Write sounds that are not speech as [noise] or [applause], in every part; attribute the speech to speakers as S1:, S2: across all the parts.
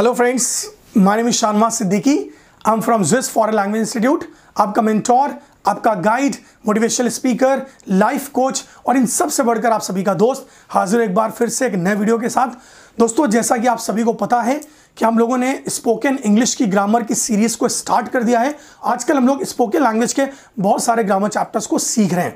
S1: Hello friends my name Shanwa Siddiqui I am from जिस Foreign language institute आपका mentor आपका guide motivational speaker life coach और इन सब से बढ़कर आप सभी का दोस्त हाजिर एक बार फिर से एक नए वीडियो के साथ दोस्तों जैसा कि आप सभी को पता है कि हम लोगों ने स्पोकन इंग्लिश की ग्रामर की सीरीज़ को स्टार्ट कर दिया है आजकल हम लोग स्पोकन लैंग्वेज के बहुत सारे ग्रामर चैप्टर्स को सीख रहे हैं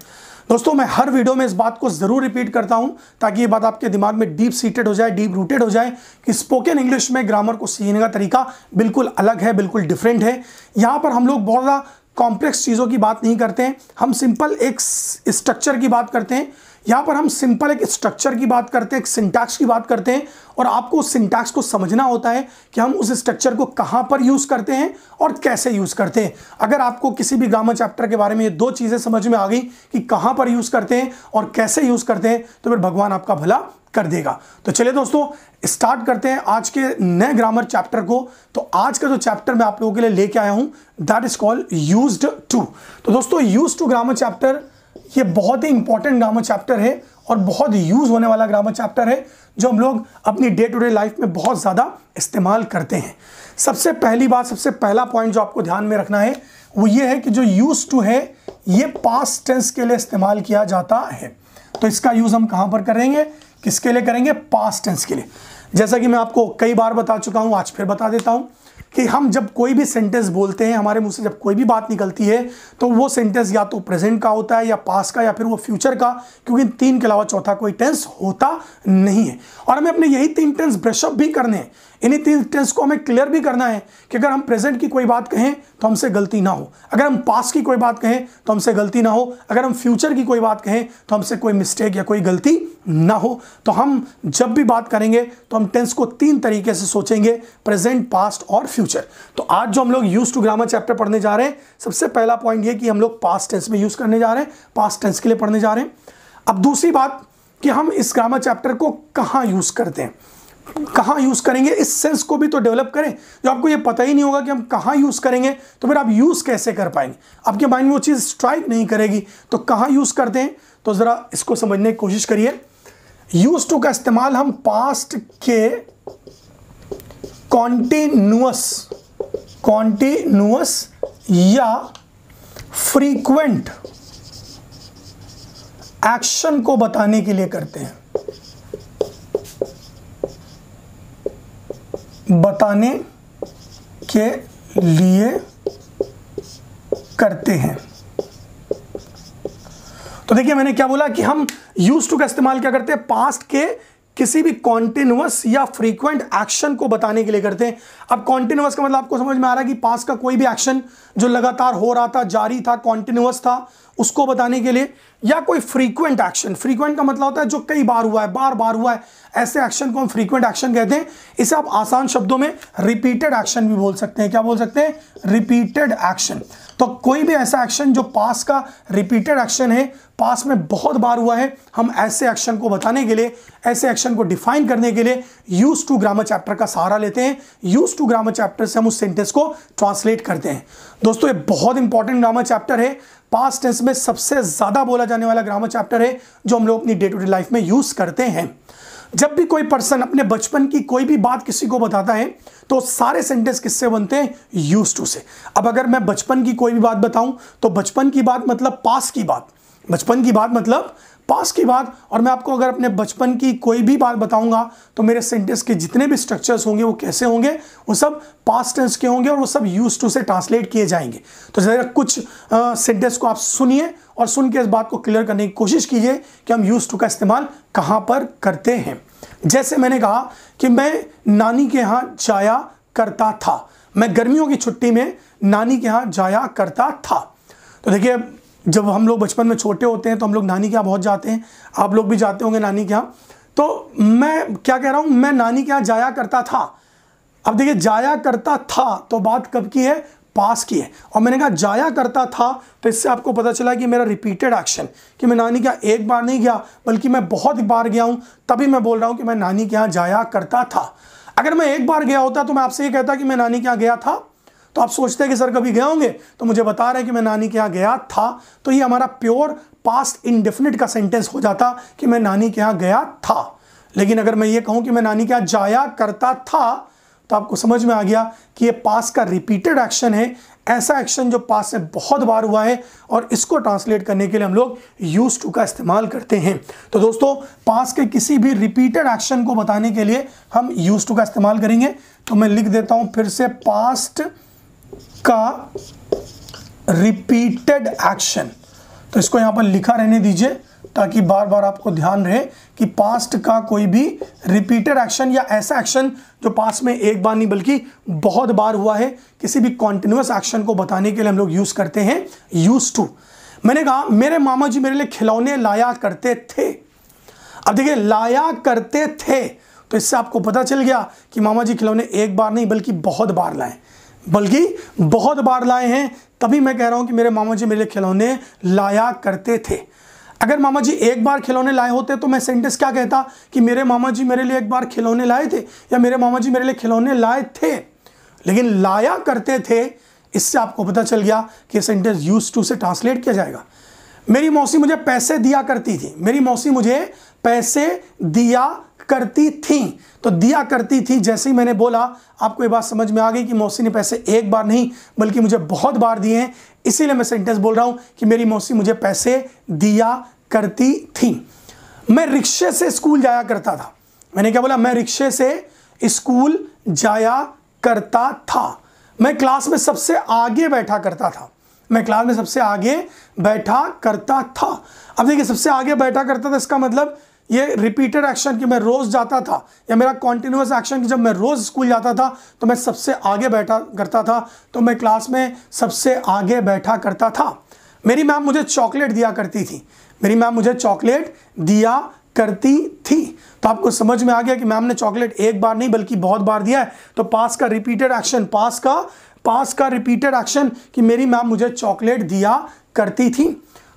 S1: दोस्तों मैं हर वीडियो में इस बात को ज़रूर रिपीट करता हूं ताकि ये बात आपके दिमाग में डीप सीटेड हो जाए डीप रूटेड हो जाए कि स्पोकन इंग्लिश में ग्रामर को सीखने का तरीका बिल्कुल अलग है बिल्कुल डिफरेंट है यहाँ पर हम लोग बहुत ज़्यादा कॉम्प्लेक्स चीज़ों की बात नहीं करते हैं हम सिंपल एक स्ट्रक्चर की बात करते हैं यहाँ पर हम सिंपल एक स्ट्रक्चर की बात करते हैं एक सिंटैक्स की बात करते हैं और आपको उस सिंटैक्स को समझना होता है कि हम उस स्ट्रक्चर को कहाँ पर यूज़ करते हैं और कैसे यूज़ करते हैं अगर आपको किसी भी गामा चैप्टर के बारे में ये दो चीज़ें समझ में आ गई कि कहाँ पर यूज़ करते हैं और कैसे यूज़ करते हैं तो फिर भगवान आपका भला कर देगा तो चलिए दोस्तों स्टार्ट करते हैं आज के नए ग्रामर चैप्टर को तो आज का जो चैप्टर मैं आप लोगों के लिए लेके आया हूं that is called used to तो दोस्तों यूज टू ग्रामर चैप्टर ये बहुत ही इंपॉर्टेंट ग्रामर चैप्टर है और बहुत यूज़ होने वाला ग्रामर चैप्टर है जो हम लोग अपनी डे टू डे लाइफ में बहुत ज़्यादा इस्तेमाल करते हैं सबसे पहली बात सबसे पहला पॉइंट जो आपको ध्यान में रखना है वो ये है कि जो यूज़ टू है ये पास्ट टेंस के लिए इस्तेमाल किया जाता है तो इसका यूज़ हम कहाँ पर करेंगे किसके लिए करेंगे पास्ट टेंस के लिए जैसा कि मैं आपको कई बार बता चुका हूँ आज फिर बता देता हूँ कि हम जब कोई भी सेंटेंस बोलते हैं हमारे मुंह से जब कोई भी बात निकलती है तो वो सेंटेंस या तो प्रेजेंट का होता है या पास का या फिर वो फ्यूचर का क्योंकि तीन के अलावा चौथा कोई टेंस होता नहीं है और हमें अपने यही तीन टेंस ब्रशअप भी करने हैं इन्हीं तीन टेंस को हमें क्लियर भी करना है कि अगर हम प्रेजेंट की कोई बात कहें तो हमसे गलती ना हो अगर हम पास की कोई बात कहें तो हमसे गलती ना हो अगर हम फ्यूचर की कोई बात कहें तो हमसे कोई मिस्टेक या कोई गलती ना हो तो हम जब भी बात करेंगे तो हम टेंस को तीन तरीके से सोचेंगे प्रेजेंट पास्ट और फ्यूचर तो आज जो हम लोग यूज टू ग्रामर चैप्टर पढ़ने जा रहे हैं सबसे पहला पॉइंट ये कि हम लोग पास्ट टेंस में यूज करने जा रहे हैं पास्ट टेंस के लिए पढ़ने जा रहे हैं अब दूसरी बात कि हम इस ग्रामर चैप्टर को कहाँ यूज करते हैं कहाँ यूज़ करेंगे इस सेंस को भी तो डेवलप करें जो आपको ये पता ही नहीं होगा कि हम कहाँ यूज़ करेंगे तो फिर आप यूज़ कैसे कर पाएंगे आपके माइंड में वो चीज़ स्ट्राइक नहीं करेगी तो कहाँ यूज़ करते हैं तो ज़रा इसको समझने की कोशिश करिए यूज टू का इस्तेमाल हम पास्ट के कॉन्टिन्यूस कॉन्टिन्यूस या फ्रीक्वेंट एक्शन को बताने के लिए करते हैं बताने के लिए करते हैं तो देखिए मैंने क्या बोला कि हम यूज टू का इस्तेमाल क्या करते हैं पास्ट के किसी भी कॉन्टिन्यूस या फ्रीक्वेंट एक्शन को बताने के लिए करते हैं अब कॉन्टिन्यूस का मतलब आपको समझ में आ रहा है कि पास्ट का कोई भी एक्शन जो लगातार हो रहा था जारी था कॉन्टिन्यूस था उसको बताने के लिए या कोई फ्रीक्वेंट एक्शन फ्रीक्वेंट का मतलब होता है जो कई बार हुआ है बार बार हुआ है ऐसे एक्शन को हम फ्रीक्वेंट एक्शन कहते हैं इसे आप आसान शब्दों में रिपीटेड एक्शन भी बोल सकते हैं क्या बोल सकते हैं रिपीटेड एक्शन तो कोई भी ऐसा एक्शन जो पास का रिपीटेड एक्शन है पास में बहुत बार हुआ है हम ऐसे एक्शन को बताने के लिए ऐसे एक्शन को डिफाइन करने के लिए यूज टू ग्रामर चैप्टर का सहारा लेते हैं यूज टू ग्रामर चैप्टर से हम उस सेंटेंस को ट्रांसलेट करते हैं दोस्तों ये बहुत इंपॉर्टेंट ग्रामर चैप्टर है पास्ट टेंस में सबसे ज़्यादा बोला जाने वाला ग्रामर चैप्टर है जो हम लोग अपनी डे टू डे लाइफ में यूज़ करते हैं जब भी कोई पर्सन अपने बचपन की कोई भी बात किसी को बताता है तो सारे सेंटेंस किससे बनते हैं यूज टू से अब अगर मैं बचपन की कोई भी बात बताऊं तो बचपन की बात मतलब पास की बात बचपन की बात मतलब पास की बात और मैं आपको अगर अपने बचपन की कोई भी बात बताऊंगा तो मेरे सेंटेंस के जितने भी स्ट्रक्चर्स होंगे वो कैसे होंगे वो सब पास टेंस के होंगे और वो सब यूज टू से ट्रांसलेट किए जाएंगे तो ज़रा कुछ सेंटेंस को आप सुनिए और सुन के इस बात को क्लियर करने की कोशिश कीजिए कि हम यूज टू का इस्तेमाल कहाँ पर करते हैं जैसे मैंने कहा कि मैं नानी के यहाँ जाया करता था मैं गर्मियों की छुट्टी में नानी के यहाँ जाया करता था तो देखिए जब हम लोग बचपन में छोटे होते हैं तो हम लोग नानी के यहाँ बहुत जाते हैं आप लोग भी जाते होंगे नानी के यहाँ तो मैं क्या कह रहा हूँ मैं नानी के यहाँ जाया करता था अब देखिए जाया करता था तो बात कब की है पास की है और मैंने कहा जाया करता था तो इससे आपको पता चला कि मेरा रिपीटेड एक्शन कि मैं नानी के यहाँ एक बार नहीं गया बल्कि मैं बहुत बार गया हूँ तभी मैं बोल रहा हूँ कि मैं नानी के यहाँ जाया करता था अगर मैं एक बार गया होता तो मैं आपसे ये कहता कि मैं नानी के यहाँ गया था तो आप सोचते हैं कि सर कभी गए होंगे तो मुझे बता रहे हैं कि मैं नानी के यहाँ गया था तो ये हमारा प्योर पास्ट इनडेफिनिट का सेंटेंस हो जाता कि मैं नानी के यहाँ गया था लेकिन अगर मैं ये कहूँ कि मैं नानी के यहाँ जाया करता था तो आपको समझ में आ गया कि ये पास का रिपीटेड एक्शन है ऐसा एक्शन जो पास से बहुत बार हुआ है और इसको ट्रांसलेट करने के लिए हम लोग यूज टू का इस्तेमाल करते हैं तो दोस्तों पास के किसी भी रिपीटेड एक्शन को बताने के लिए हम यूज टू का इस्तेमाल करेंगे तो मैं लिख देता हूँ फिर से पास्ट का रिपीटेड एक्शन तो इसको यहां पर लिखा रहने दीजिए ताकि बार बार आपको ध्यान रहे कि पास्ट का कोई भी रिपीटेड एक्शन या ऐसा एक्शन जो पास्ट में एक बार नहीं बल्कि बहुत बार हुआ है किसी भी कॉन्टिन्यूस एक्शन को बताने के लिए हम लोग यूज़ करते हैं यूज टू मैंने कहा मेरे मामा जी मेरे लिए खिलौने लाया करते थे अब देखिए लाया करते थे तो इससे आपको पता चल गया कि मामा जी खिलौने एक बार नहीं बल्कि बहुत बार लाए बल्कि बहुत बार लाए हैं तभी मैं कह रहा हूँ कि मेरे मामा जी मेरे लिए खिलौने लाया करते थे अगर मामा जी एक बार खिलौने लाए होते तो मैं सेंटेंस क्या कहता कि मेरे मामा जी मेरे लिए एक बार खिलौने लाए थे या मेरे मामा जी मेरे लिए खिलौने लाए थे लेकिन लाया करते थे इससे आपको पता चल गया कि सेंटेंस यूज टू से ट्रांसलेट किया जाएगा मेरी मौसी मुझे पैसे दिया करती थी मेरी मौसी मुझे पैसे दिया करती थी तो दिया करती थी जैसे ही मैंने बोला आपको ये बात समझ में आ गई कि मौसी ने पैसे एक बार नहीं बल्कि मुझे बहुत बार दिए हैं इसीलिए मैं सेंटेंस बोल रहा हूं कि मेरी मौसी मुझे पैसे दिया करती थी मैं रिक्शे से स्कूल जाया करता था मैंने क्या बोला मैं रिक्शे से स्कूल जाया करता था मैं क्लास में सबसे आगे बैठा करता था मैं क्लास में सबसे आगे बैठा करता था अब देखिए सबसे आगे बैठा करता था इसका मतलब ये रिपीटेड एक्शन की मैं रोज़ जाता था या मेरा कॉन्टिन्यूस एक्शन की जब मैं रोज़ स्कूल जाता था तो मैं सबसे आगे बैठा करता था तो मैं क्लास में सबसे आगे बैठा करता था मेरी मैम मुझे चॉकलेट दिया करती थी मेरी मैम मुझे चॉकलेट दिया करती थी तो आपको समझ में आ गया कि मैम ने चॉकलेट एक बार नहीं बल्कि बहुत बार दिया है तो पास का रिपीटेड एक्शन पास का पास का रिपीटेड एक्शन कि मेरी मैम मुझे चॉकलेट दिया करती थी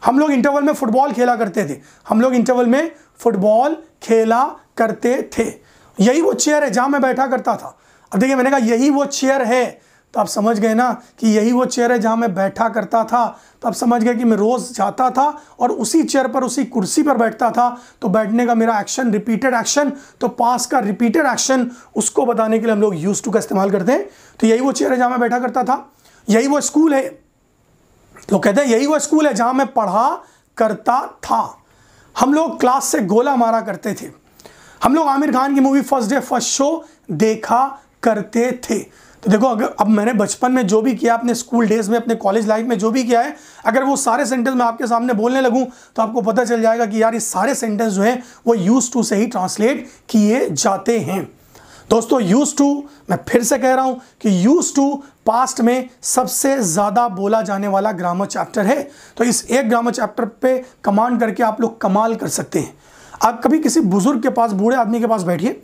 S1: हम लोग इंटरवल में फुटबॉल खेला करते थे हम लोग इंटरवल में फुटबॉल खेला करते थे यही वो चेयर है जहाँ मैं बैठा करता था अब देखिए मैंने कहा यही वो चेयर है तो आप समझ गए ना कि यही वो चेयर है जहाँ मैं बैठा करता था तो आप समझ गए कि मैं रोज़ जाता था और उसी चेयर पर उसी कुर्सी पर बैठता था तो बैठने का मेरा एक्शन रिपीटेड एक्शन तो पास का रिपीटेड एक्शन उसको बताने के लिए हम लोग यूज टू का इस्तेमाल करते हैं तो यही वो चेयर है जहाँ मैं बैठा करता था यही वो स्कूल है तो कहते हैं यही वो स्कूल है जहाँ मैं पढ़ा करता था हम लोग क्लास से गोला मारा करते थे हम लोग आमिर खान की movie first day first show देखा करते थे तो देखो अगर अब मैंने बचपन में जो भी किया अपने स्कूल डेज में अपने कॉलेज लाइफ में जो भी किया है अगर वो सारे सेंटेंस मैं आपके सामने बोलने लगूं तो आपको पता चल जाएगा कि यार ये सारे सेंटेंस जो हैं वो यूज़ टू से ही ट्रांसलेट किए जाते हैं दोस्तों यूज़ टू मैं फिर से कह रहा हूँ कि यूज़ टू पास्ट में सबसे ज़्यादा बोला जाने वाला ग्रामर चैप्टर है तो इस एक ग्रामर चैप्टर पे कमांड करके आप लोग कमाल कर सकते हैं आप कभी किसी बुज़ुर्ग के पास बूढ़े आदमी के पास बैठिए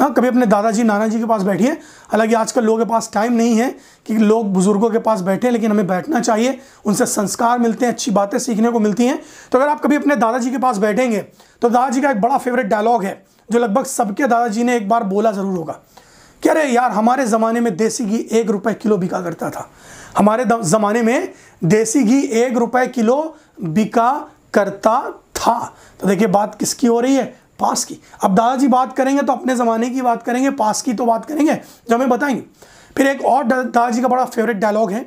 S1: हाँ कभी अपने दादाजी नाना जी के पास बैठिए हालांकि आजकल लोगों के पास टाइम नहीं है कि लोग बुज़ुर्गों के पास बैठे लेकिन हमें बैठना चाहिए उनसे संस्कार मिलते हैं अच्छी बातें सीखने को मिलती हैं तो अगर आप कभी अपने दादाजी के पास बैठेंगे तो दादाजी का एक बड़ा फेवरेट डायलॉग है जो लगभग सबके दादाजी ने एक बार बोला ज़रूर होगा कह रहे यार हमारे ज़माने में देसी घी एक रुपए किलो बिका करता था हमारे ज़माने में देसी घी एक रुपए किलो बिका करता था तो देखिए बात किसकी हो रही है पास की अब दादाजी बात करेंगे तो अपने ज़माने की बात करेंगे पास की तो बात करेंगे जो हमें बताएंगे फिर एक और दादाजी का बड़ा फेवरेट डायलॉग है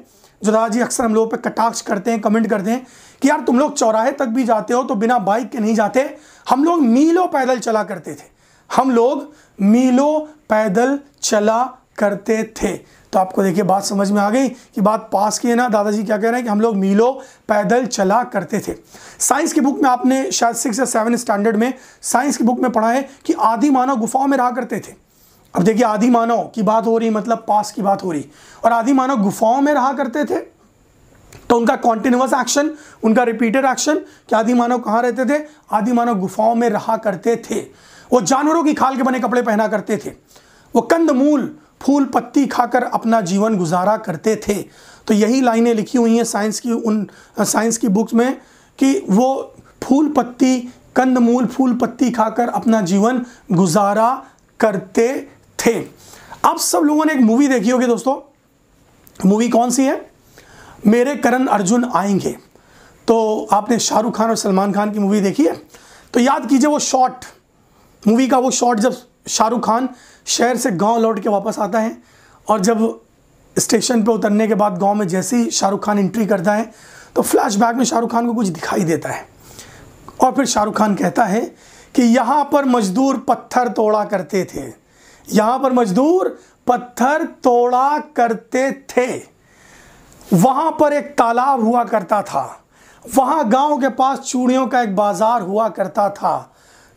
S1: जो दादाजी अक्सर हम लोगों पर कटाक्ष करते हैं कमेंट करते हैं कि यार तुम लोग चौराहे तक भी जाते हो तो बिना बाइक के नहीं जाते हम लोग मीलों पैदल चला करते थे हम लोग मीलों पैदल चला करते थे तो आपको देखिए बात समझ में आ गई कि बात पास की है ना दादाजी क्या कह रहे हैं कि हम लोग मीलों पैदल चला करते थे साइंस की बुक में आपने शायद सिक्स या सेवन स्टैंडर्ड में साइंस की बुक में पढ़ा है कि आदि मानव गुफाओं में रहा करते थे अब देखिए आदि मानव की बात हो रही मतलब पास की बात हो रही और आदि मानव गुफाओं में रहा करते थे तो उनका कॉन्टिन्यूस एक्शन उनका रिपीटेड एक्शन कि आदि मानव कहाँ रहते थे आदि मानव गुफाओं में रहा करते थे वो जानवरों की खाल के बने कपड़े पहना करते थे वो कंदमूल फूल पत्ती खाकर अपना जीवन गुजारा करते थे तो यही लाइनें लिखी हुई हैं साइंस की उन साइंस की बुक्स में कि वो फूल पत्ती कंदमूल फूल पत्ती खाकर अपना जीवन गुजारा करते थे अब सब लोगों ने एक मूवी देखी होगी दोस्तों मूवी कौन सी है मेरे करण अर्जुन आएंगे तो आपने शाहरुख खान और सलमान खान की मूवी देखी है तो याद कीजिए वो शॉर्ट मूवी का वो शॉट जब शाहरुख खान शहर से गांव लौट के वापस आता है और जब स्टेशन पे उतरने के बाद गांव में जैसे ही शाहरुख खान एंट्री करता है तो फ्लैशबैक में शाहरुख खान को कुछ दिखाई देता है और फिर शाहरुख खान कहता है कि यहाँ पर मजदूर पत्थर तोड़ा करते थे यहाँ पर मजदूर पत्थर तोड़ा करते थे वहाँ पर एक तालाब हुआ करता था वहाँ गांव के पास चूड़ियों का एक बाज़ार हुआ करता था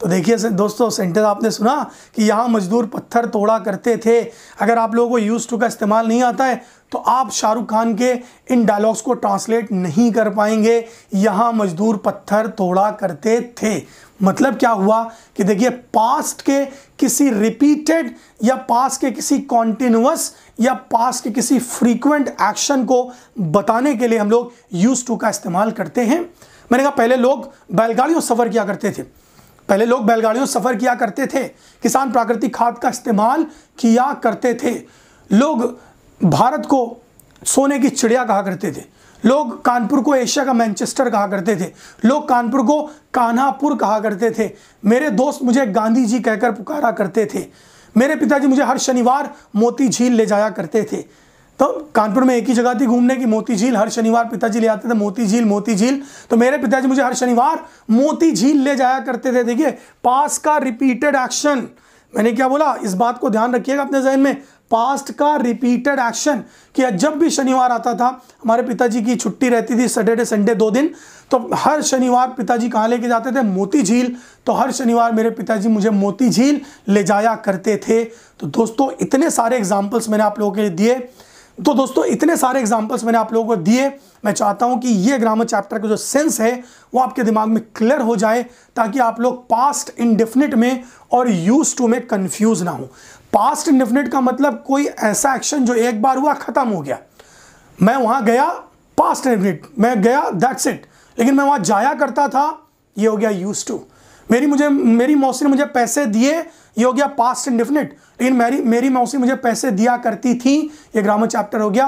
S1: तो देखिए से दोस्तों सेंटेंस आपने सुना कि यहाँ मजदूर पत्थर तोड़ा करते थे अगर आप लोगों को यूज़ टू का इस्तेमाल नहीं आता है तो आप शाहरुख खान के इन डायलॉग्स को ट्रांसलेट नहीं कर पाएंगे यहाँ मजदूर पत्थर तोड़ा करते थे मतलब क्या हुआ कि देखिए पास्ट के किसी रिपीटेड या पास्ट के किसी कॉन्टिन्यूस या पास्ट के किसी फ्रीक्वेंट एक्शन को बताने के लिए हम लोग यूज टू का इस्तेमाल करते हैं मैंने कहा पहले लोग बैलगाड़ियों सफ़र किया करते थे पहले लोग बैलगाड़ियों सफ़र किया करते थे किसान प्राकृतिक खाद का इस्तेमाल किया करते थे लोग भारत को सोने की चिड़िया कहा करते थे लोग कानपुर को एशिया का मैनचेस्टर कहा करते थे लोग कानपुर को कान्हापुर कहा करते थे मेरे दोस्त मुझे गांधी जी कहकर पुकारा करते थे मेरे पिताजी मुझे हर शनिवार मोती झील ले जाया करते थे तो कानपुर में एक ही जगह थी घूमने की मोती झील हर शनिवार पिताजी ले आते थे मोती झील मोती झील तो मेरे पिताजी मुझे हर शनिवार मोती झील ले जाया करते थे देखिए पास का रिपीटेड एक्शन मैंने क्या बोला इस बात को ध्यान रखिएगा अपने जहन में पास्ट का रिपीटेड एक्शन कि जब भी शनिवार आता था हमारे पिताजी की छुट्टी रहती थी सैटरडे संडे दो दिन तो हर शनिवार पिताजी कहाँ लेके जाते थे मोती झील तो हर शनिवार मेरे पिताजी मुझे मोती झील ले जाया करते थे तो दोस्तों इतने सारे एग्जाम्पल्स मैंने आप लोगों के लिए दिए तो दोस्तों इतने सारे एग्जाम्पल्स मैंने आप लोगों को दिए मैं चाहता हूं कि ये ग्रामर चैप्टर का जो सेंस है वो आपके दिमाग में क्लियर हो जाए ताकि आप लोग पास्ट इनडिफिनिट में और यूज टू में कंफ्यूज ना हो पास्ट इंडिफिनिट का मतलब कोई ऐसा एक्शन जो एक बार हुआ ख़त्म हो गया मैं वहां गया पास्ट इंडिफिनिट मैं गया दैट्स इट लेकिन मैं वहाँ जाया करता था ये हो गया यूज टू मेरी मुझे मेरी मौसी ने मुझे पैसे दिए ये हो गया पास्ट इंडिफिनिट लेकिन मेरी मेरी मौसी मुझे पैसे दिया करती थी ये ग्रामर चैप्टर हो गया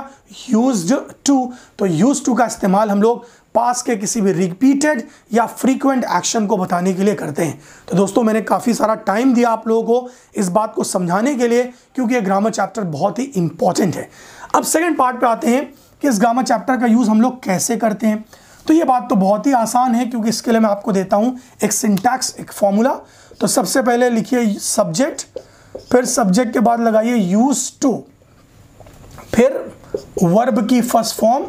S1: यूज टू तो यूज टू का इस्तेमाल हम लोग पास के किसी भी रिपीटेड या फ्रीक्वेंट एक्शन को बताने के लिए करते हैं तो दोस्तों मैंने काफ़ी सारा टाइम दिया आप लोगों को इस बात को समझाने के लिए क्योंकि ये ग्रामर चैप्टर बहुत ही इंपॉर्टेंट है अब सेकेंड पार्ट पर आते हैं कि इस ग्रामर चैप्टर का यूज़ हम लोग कैसे करते हैं तो ये बात तो बहुत ही आसान है क्योंकि इसके लिए मैं आपको देता हूँ एक सिंटैक्स एक फॉर्मूला तो सबसे पहले लिखिए सब्जेक्ट फिर सब्जेक्ट के बाद लगाइए यूज टू फिर वर्ब की फर्स्ट फॉर्म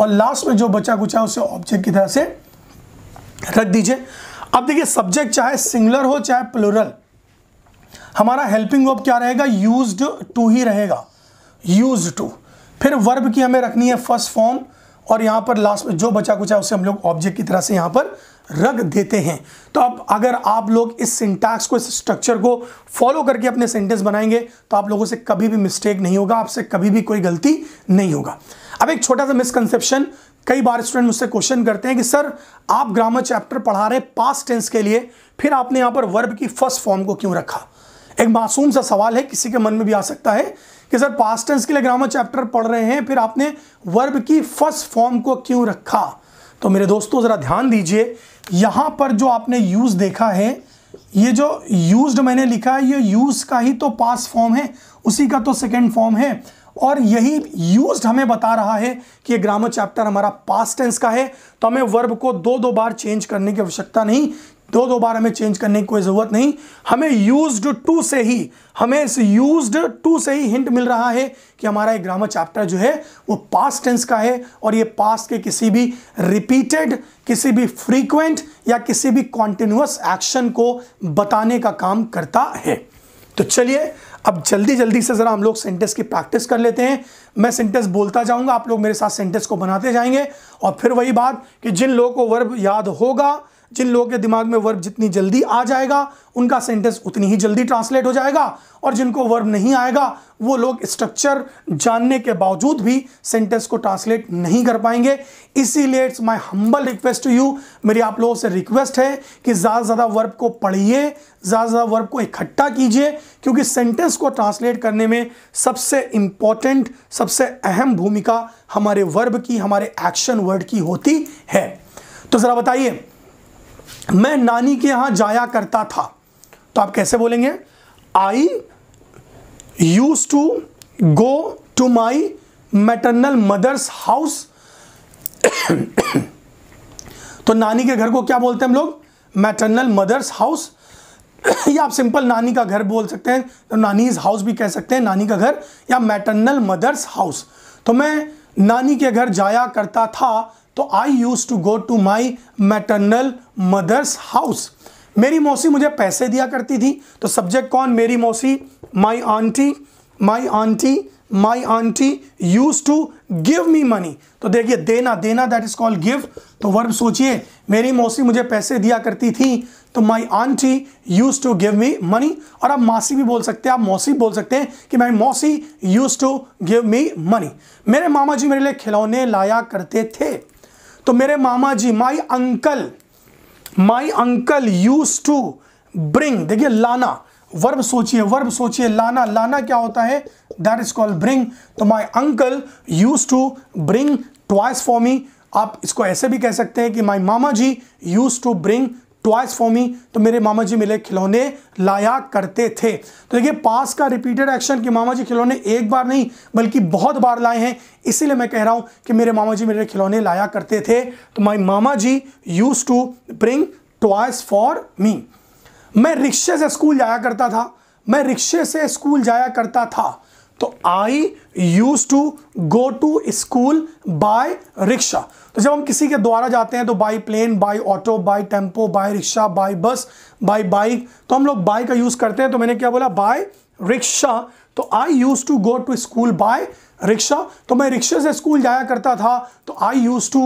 S1: और लास्ट में जो बचा कुचा उसे ऑब्जेक्ट की तरह से रख दीजिए अब देखिए सब्जेक्ट चाहे सिंगुलर हो चाहे प्लुरल हमारा हेल्पिंग वर्ब क्या रहेगा यूज टू ही रहेगा यूज टू फिर वर्ब की हमें रखनी है फर्स्ट फॉर्म और यहां पर लास्ट में जो बचा कुचा उसे हम लोग ऑब्जेक्ट की तरह से यहां पर रख देते हैं तो अब अगर आप लोग इस सिंटैक्स को इस स्ट्रक्चर को फॉलो करके अपने सेंटेंस बनाएंगे तो आप लोगों से कभी भी मिस्टेक नहीं होगा आपसे कभी भी कोई गलती नहीं होगा अब एक छोटा सा मिसकंसेप्शन कई बार स्टूडेंट मुझसे क्वेश्चन करते हैं कि सर आप ग्रामर चैप्टर पढ़ा रहे पास्ट टेंस के लिए फिर आपने यहाँ पर वर्ब की फर्स्ट फॉर्म को क्यों रखा एक मासूम सा सवाल है किसी के मन में भी आ सकता है कि सर पास्ट टेंस के लिए ग्रामर चैप्टर पढ़ रहे हैं फिर आपने वर्ब की फर्स्ट फॉर्म को क्यों रखा तो मेरे दोस्तों ज़रा ध्यान दीजिए यहां पर जो आपने यूज़ देखा है ये जो यूज्ड मैंने लिखा है ये यूज़ का ही तो पास फॉर्म है उसी का तो सेकेंड फॉर्म है और यही यूज हमें बता रहा है कि ये ग्रामर चैप्टर हमारा पास टेंस का है तो हमें वर्ब को दो दो बार चेंज करने की आवश्यकता नहीं दो दो बार हमें चेंज करने की कोई ज़रूरत नहीं हमें यूज टू से ही हमें इस यूज टू से ही हिंट मिल रहा है कि हमारा ये ग्रामर चैप्टर जो है वो पास्ट टेंस का है और ये पास्ट के किसी भी रिपीटेड किसी भी फ्रीक्वेंट या किसी भी कॉन्टिन्यूस एक्शन को बताने का काम करता है तो चलिए अब जल्दी जल्दी से ज़रा हम लोग सेंटेंस की प्रैक्टिस कर लेते हैं मैं सेंटेंस बोलता जाऊंगा आप लोग मेरे साथ सेंटेंस को बनाते जाएंगे और फिर वही बात कि जिन लोगों को वर्ब याद होगा जिन लोगों के दिमाग में वर्ब जितनी जल्दी आ जाएगा उनका सेंटेंस उतनी ही जल्दी ट्रांसलेट हो जाएगा और जिनको वर्ब नहीं आएगा वो लोग स्ट्रक्चर जानने के बावजूद भी सेंटेंस को ट्रांसलेट नहीं कर पाएंगे इसीलिए it's my humble request to you मेरी आप लोगों से रिक्वेस्ट है कि ज़्यादा से ज़्यादा वर्ब को पढ़िए ज़्यादा से ज़्यादा वर्ब को इकट्ठा कीजिए क्योंकि सेंटेंस को ट्रांसलेट करने में सबसे इम्पॉर्टेंट सबसे अहम भूमिका हमारे वर्ब की हमारे एक्शन वर्ड की होती है तो ज़रा बताइए मैं नानी के यहां जाया करता था तो आप कैसे बोलेंगे I use to go to my maternal mother's house तो नानी के घर को क्या बोलते हैं हम लोग मैटरनल मदर्स हाउस या आप सिंपल नानी का घर बोल सकते हैं तो नानीज हाउस भी कह सकते हैं नानी का घर या मैटरनल मदर्स हाउस तो मैं नानी के घर जाया करता था तो I use to go to my maternal mother's house मेरी मौसी मुझे पैसे दिया करती थी तो सब्जेक्ट कौन मेरी मौसी my aunty my aunty my aunty use to give me money तो देखिए देना देना दैट इज कॉल्ड गिव तो वर्ब सोचिए मेरी मौसी मुझे पैसे दिया करती थी तो my aunty use to give me money और आप मासी भी बोल सकते हैं आप मौसी बोल सकते हैं कि माई मौसी use to give me money मेरे मामा जी मेरे लिए खिलौने लाया करते थे तो मेरे मामा जी my uncle my uncle use to bring देखिए लाना वर्ब सोचिए वर्ब सोचिए लाना लाना क्या होता है दैट इज कॉल्ड ब्रिंग तो my uncle use to bring twice for me आप इसको ऐसे भी कह सकते हैं कि माई मामा जी use to bring twice for me तो मेरे मामा जी मेरे खिलौने लाया करते थे तो देखिए पास का रिपीटेड एक्शन कि मामा जी खिलौने एक बार नहीं बल्कि बहुत बार लाए हैं इसीलिए मैं कह रहा हूं कि मेरे मामा जी मेरे खिलौने लाया करते थे तो माई मामा जी use to bring twice for me मैं रिक्शे से स्कूल जाया करता था मैं रिक्शे से स्कूल जाया करता था तो I use to go to school by rickshaw तो जब हम किसी के द्वारा जाते हैं तो by plane by auto by tempo by rickshaw by bus by bike तो हम लोग बाई का यूज़ करते हैं तो मैंने क्या बोला बाय रिक्शा तो I use to go to school by rickshaw तो मैं रिक्शे से स्कूल जाया करता था तो I use to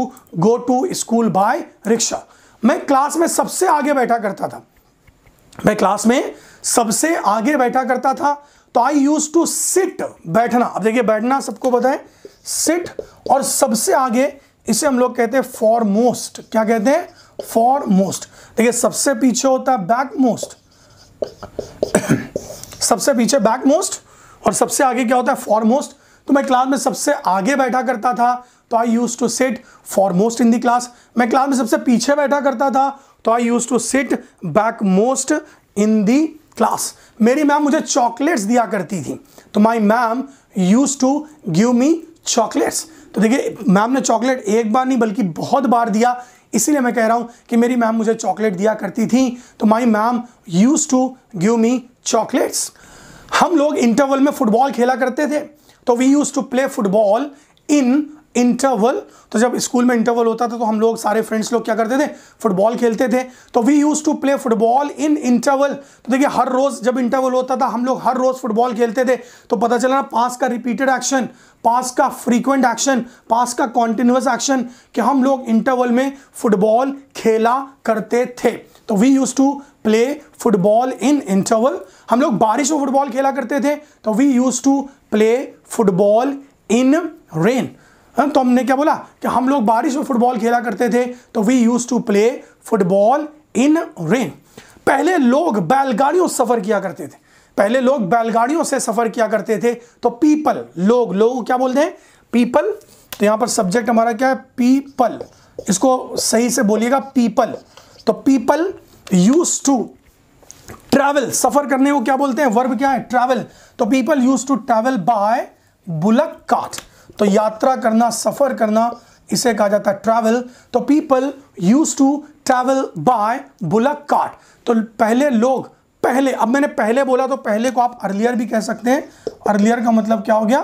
S1: go to school by rickshaw मैं क्लास में सबसे आगे बैठा करता था मैं क्लास में सबसे आगे बैठा करता था तो आई यूज टू सिट बैठना अब देखिए बैठना सबको पता है सिट और सबसे आगे इसे हम लोग कहते हैं फॉर मोस्ट क्या कहते हैं फॉर मोस्ट देखिए सबसे पीछे होता है बैक मोस्ट [coughs] सबसे पीछे बैक मोस्ट और सबसे आगे क्या होता है फॉर मोस्ट तो मैं क्लास में सबसे आगे बैठा करता था तो I use to sit for most in the class मैं क्लास में सबसे पीछे बैठा करता था तो I use to sit back most in the class मेरी मैम मुझे चॉकलेट्स दिया करती थी तो my ma'am use to give me chocolates तो देखिए मैम ने चॉकलेट एक बार नहीं बल्कि बहुत बार दिया इसीलिए मैं कह रहा हूँ कि मेरी मैम मुझे चॉकलेट दिया करती थी तो my ma'am use to give me chocolates हम लोग इंटरवल में फुटबॉल खेला करते थे तो we use to play football in interval तो जब स्कूल में इंटरवल होता था तो हम लोग सारे फ्रेंड्स लोग क्या करते थे फुटबॉल खेलते थे तो we use to play football in interval तो देखिए हर रोज जब इंटरवल होता था हम लोग हर रोज फुटबॉल खेलते थे तो पता चला ना पास का रिपीटेड एक्शन पास का फ्रीक्वेंट एक्शन पास का कॉन्टिन्यूस एक्शन कि हम लोग इंटरवल में फुटबॉल खेला करते थे तो we use to play football in interval हम लोग बारिश में फुटबॉल खेला करते थे तो we use to play football in rain हाँ, तो हमने क्या बोला कि हम लोग बारिश में फुटबॉल खेला करते थे तो we use to play football in rain पहले लोग बैलगाड़ियों से सफ़र किया करते थे पहले लोग बैलगाड़ियों से सफ़र किया करते थे तो पीपल लोग लोग क्या बोलते हैं पीपल तो यहां पर सब्जेक्ट हमारा क्या है पीपल इसको सही से बोलिएगा पीपल तो पीपल यूज टू ट्रैवल सफ़र करने को क्या बोलते हैं वर्ब क्या है ट्रैवल तो people use to travel by bullock cart तो यात्रा करना सफ़र करना इसे कहा जाता है ट्रैवल तो people use to travel by bullock cart तो पहले लोग पहले अब मैंने पहले बोला तो पहले को आप अर्लियर भी कह सकते हैं अर्लियर का मतलब क्या हो गया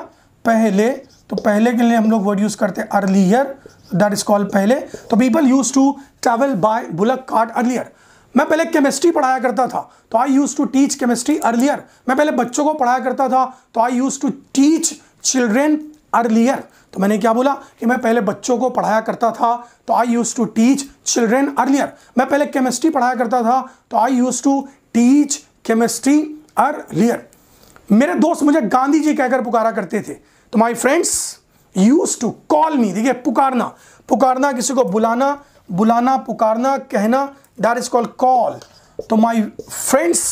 S1: पहले तो पहले के लिए हम लोग वर्ड यूज़ करते हैं अर्लियर दैट इज कॉल्ड पहले तो people use to travel by bullock cart earlier मैं पहले केमिस्ट्री पढ़ाया करता था तो I use to teach chemistry earlier मैं पहले बच्चों को पढ़ाया करता था तो I use to teach children earlier तो मैंने क्या बोला कि मैं पहले बच्चों को पढ़ाया करता था तो I use to teach children earlier मैं पहले केमिस्ट्री पढ़ाया करता था तो I use to teach chemistry earlier मेरे दोस्त मुझे गांधी जी कहकर पुकारा करते थे तो my friends use to call me देखिए पुकारना पुकारना किसी को बुलाना बुलाना पुकारना कहना दैट इज कॉल कॉल तो my friends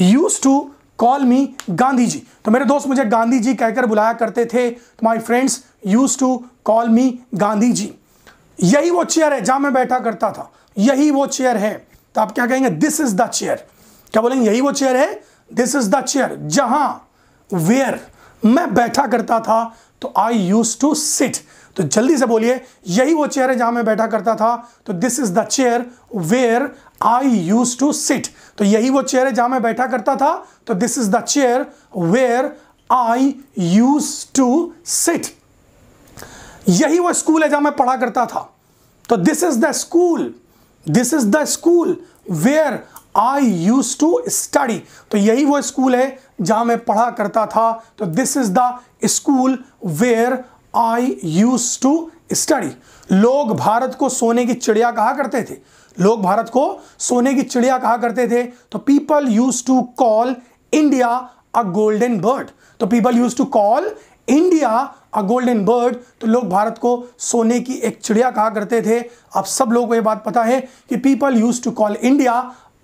S1: use to call me Gandhi ji तो मेरे दोस्त मुझे गांधी जी कहकर बुलाया करते थे तो my friends use to call me Gandhi ji यही वो चेयर है जहां मैं बैठा करता था यही वो चेयर है तो आप क्या कहेंगे दिस इज द चेयर क्या बोलेंगे यही वो चेयर है दिस इज द चेयर जहां वेयर मैं बैठा करता था तो आई यूज टू सिट तो जल्दी से बोलिए यही वो चेयर है जहां मैं बैठा करता था तो this is the chair where I use to sit तो यही वो चेयर है जहां मैं बैठा करता था तो this is the chair where I use to sit यही वो स्कूल है जहां मैं पढ़ा करता था तो this is the school this is the school where I use to study तो यही वो स्कूल है जहां मैं पढ़ा करता था तो this is the school where I use to study लोग भारत को सोने की चिड़िया कहा करते थे लोग भारत को सोने की चिड़िया कहा करते थे तो people use to call India a golden bird तो people use to call India a golden bird तो लोग भारत को सोने की एक चिड़िया कहा करते थे अब सब लोगों को यह बात पता है कि people use to call India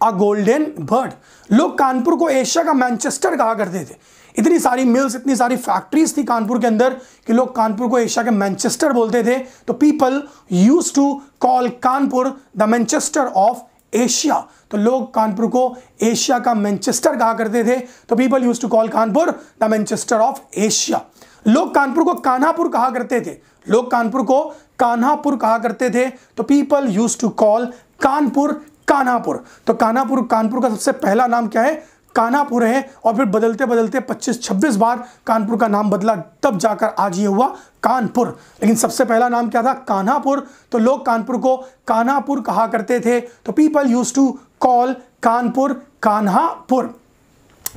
S1: a golden bird लोग कानपुर को एशिया का मैनचेस्टर कहा करते थे इतनी सारी मिल्स इतनी सारी फैक्ट्रीज थी कानपुर के अंदर कि लोग कानपुर को एशिया के मैनचेस्टर बोलते थे तो people use to call Kanpur the Manchester of Asia तो लोग कानपुर को एशिया का मैनचेस्टर कहा करते थे तो people use to call Kanpur the Manchester of Asia लोग कानपुर को कान्हापुर कहा करते थे लोग कानपुर को कान्हापुर कहा करते थे तो people use to call Kanpur Kanhapur तो कान्हापुर कानपुर का सबसे पहला नाम क्या है कानापुर है और फिर बदलते बदलते 25-26 बार कानपुर का नाम बदला तब जाकर आज ये हुआ कानपुर लेकिन सबसे पहला नाम क्या था कानापुर तो लोग कानपुर को कानापुर कहा करते थे तो people use to call Kanpur Kanhapur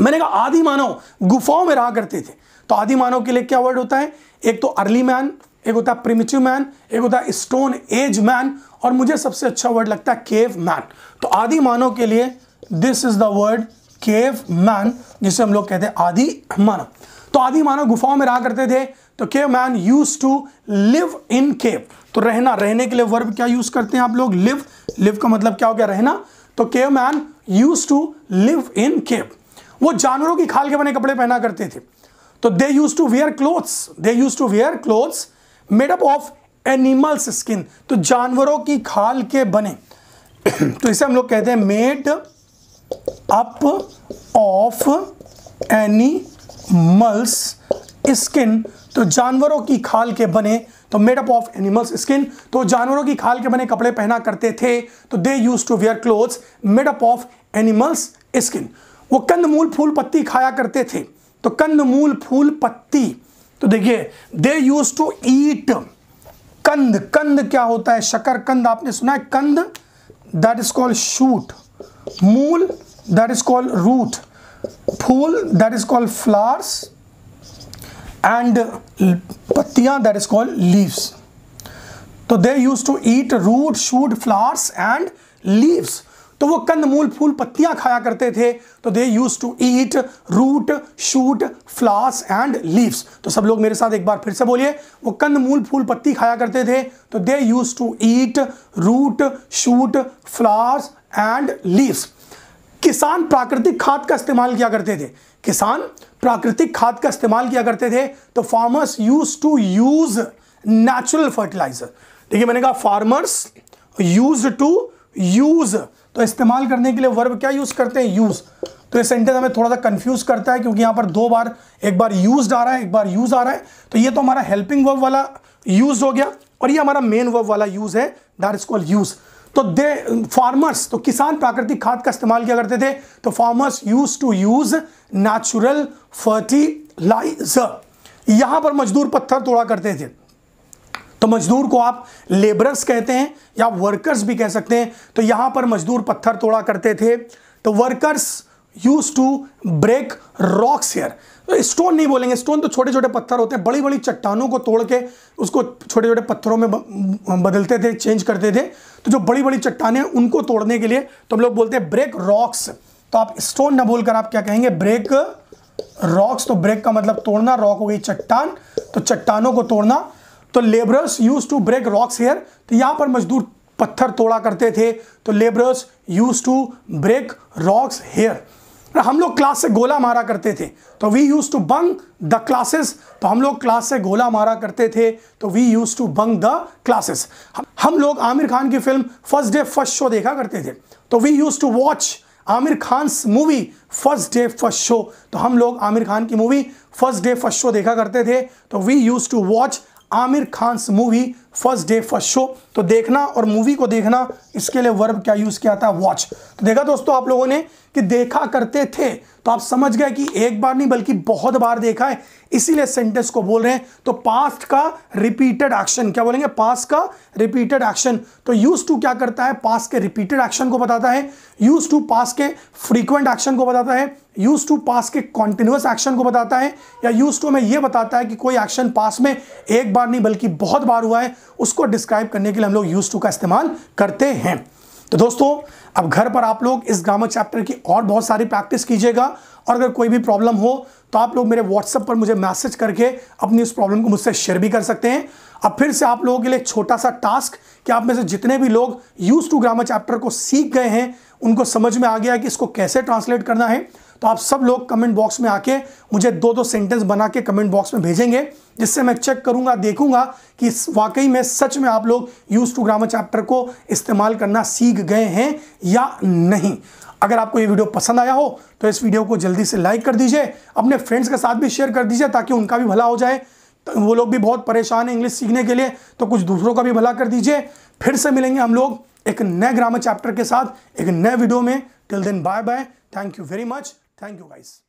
S1: मैंने कहा आदि मानव गुफाओं में रहा करते थे तो आदि मानव के लिए क्या वर्ड होता है एक तो अर्ली मैन एक होता है प्रिमिटिव मैन एक होता है स्टोन एज मैन और मुझे सबसे अच्छा वर्ड लगता है केव मैन तो आदि मानव के लिए this is the word cave man जिसे हम लोग कहते हैं आदि मानव तो आदि मानव गुफाओं में रहा करते थे तो cave man use to live in cave तो रहना रहने के लिए वर्ब क्या यूज करते हैं आप लोग लिव लिव का मतलब क्या हो गया रहना तो cave man use to live in cave वो जानवरों की खाल के बने कपड़े पहना करते थे तो they use to wear clothes they use to wear clothes made up of animals skin तो जानवरों की खाल के बने [coughs] तो इसे हम लोग कहते हैं made up of animals skin तो जानवरों की खाल के बने तो made up of animals skin तो जानवरों की खाल के बने कपड़े पहना करते थे तो they use to wear cloth made up of animals skin वो कंदमूल फूल पत्ती खाया करते थे तो कंदमूल फूल पत्ती तो देखिए दे यूज टू ईट कंद कंद क्या होता है शकर कंद आपने सुना है कंद that is called shoot mool that is called root phool that is called flowers and patiyan that is called leaves so they used to eat root shoot flowers and leaves तो वो कंद मूल फूल पत्तियां खाया करते थे तो they use to eat root shoot flowers and leaves तो सब लोग मेरे साथ एक बार फिर से बोलिए वो कंद मूल फूल पत्ती खाया करते थे तो they use to eat root shoot flowers and leaves किसान प्राकृतिक खाद का इस्तेमाल किया करते थे किसान प्राकृतिक खाद का इस्तेमाल किया करते थे तो farmers use to use natural fertiliser देखिए मैंने कहा फार्मर्स यूज टू यूज तो इस्तेमाल करने के लिए वर्ब क्या यूज़ करते हैं यूज़ तो ये सेंटेंस हमें थोड़ा सा कंफ्यूज करता है क्योंकि यहां पर दो बार एक बार यूज आ रहा है एक बार यूज आ रहा है तो ये तो हमारा हेल्पिंग वर्ब वाला यूज हो गया और ये हमारा मेन वर्ब वाला यूज है दैट इज कॉल्ड यूज़ तो दे फार्मर्स तो किसान प्राकृतिक खाद का इस्तेमाल किया करते थे तो farmers use to use natural fertiliser यहां पर मजदूर पत्थर तोड़ा करते थे तो मजदूर को आप लेबरर्स कहते हैं या वर्कर्स भी कह सकते हैं तो यहां पर मजदूर पत्थर तोड़ा करते थे तो workers use to break rocks here stone नहीं बोलेंगे स्टोन तो छोटे छोटे पत्थर होते हैं बड़ी बड़ी चट्टानों को तोड़ के उसको छोटे छोटे पत्थरों में बदलते थे चेंज करते थे तो जो बड़ी बड़ी चट्टाने उनको तोड़ने के लिए तो हम लोग बोलते हैं ब्रेक रॉक्स तो आप स्टोन ना बोलकर आप क्या कहेंगे ब्रेक रॉक्स तो ब्रेक का मतलब तोड़ना रॉक हो गई चट्टान तो चट्टानों को तोड़ना तो labourers use to break rocks here तो यहां पर मजदूर पत्थर तोड़ा करते थे तो labourers use to break rocks here हम लोग क्लास से गोला मारा करते थे तो we use to bunk the classes तो हम लोग क्लास से गोला मारा करते थे तो we use to bunk the classes हम लोग आमिर खान की film first day first show देखा करते थे तो we use to watch Aamir Khan movie first day first show तो हम लोग आमिर खान की movie first day first show देखा करते थे तो we use to watch Aamir Khan movie first day first show तो देखना और मूवी को देखना इसके लिए वर्ब क्या यूज़ किया था वॉच तो देखा दोस्तों आप लोगों ने कि देखा करते थे तो आप समझ गए कि एक बार नहीं बल्कि बहुत बार देखा है इसीलिए सेंटेंस को बोल रहे हैं तो पास्ट का रिपीटेड एक्शन क्या बोलेंगे पास्ट का रिपीटेड एक्शन तो यूज टू क्या करता है पास्ट के रिपीटेड एक्शन को बताता है यूज टू पास के फ्रीक्वेंट एक्शन को बताता है यूज टू पास के कॉन्टिन्यूस एक्शन को बताता है या यूज टू हमें यह बताता है कि कोई एक्शन पास में एक बार नहीं बल्कि बहुत बार हुआ है उसको डिस्क्राइब करने के लिए हम लोग यूज टू का इस्तेमाल करते हैं तो दोस्तों अब घर पर आप लोग इस ग्रामर चैप्टर की और बहुत सारी प्रैक्टिस कीजिएगा और अगर कोई भी प्रॉब्लम हो तो आप लोग मेरे व्हाट्सएप पर मुझे मैसेज करके अपनी उस प्रॉब्लम को मुझसे शेयर भी कर सकते हैं अब फिर से आप लोगों के लिए छोटा सा टास्क कि आप में से जितने भी लोग यूज टू ग्रामर चैप्टर को सीख गए हैं उनको समझ में आ गया कि इसको कैसे ट्रांसलेट करना है तो आप सब लोग कमेंट बॉक्स में आके मुझे दो दो सेंटेंस बना के कमेंट बॉक्स में भेजेंगे जिससे मैं चेक करूंगा देखूंगा कि वाकई में सच में आप लोग यूज टू ग्रामर चैप्टर को इस्तेमाल करना सीख गए हैं या नहीं अगर आपको ये वीडियो पसंद आया हो तो इस वीडियो को जल्दी से लाइक कर दीजिए अपने फ्रेंड्स के साथ भी शेयर कर दीजिए ताकि उनका भी भला हो जाए तो वो लोग भी बहुत परेशान हैं इंग्लिश सीखने के लिए तो कुछ दूसरों का भी भला कर दीजिए फिर से मिलेंगे हम लोग एक नए ग्रामर चैप्टर के साथ एक नए वीडियो में till then bye bye thank you very much Thank you guys.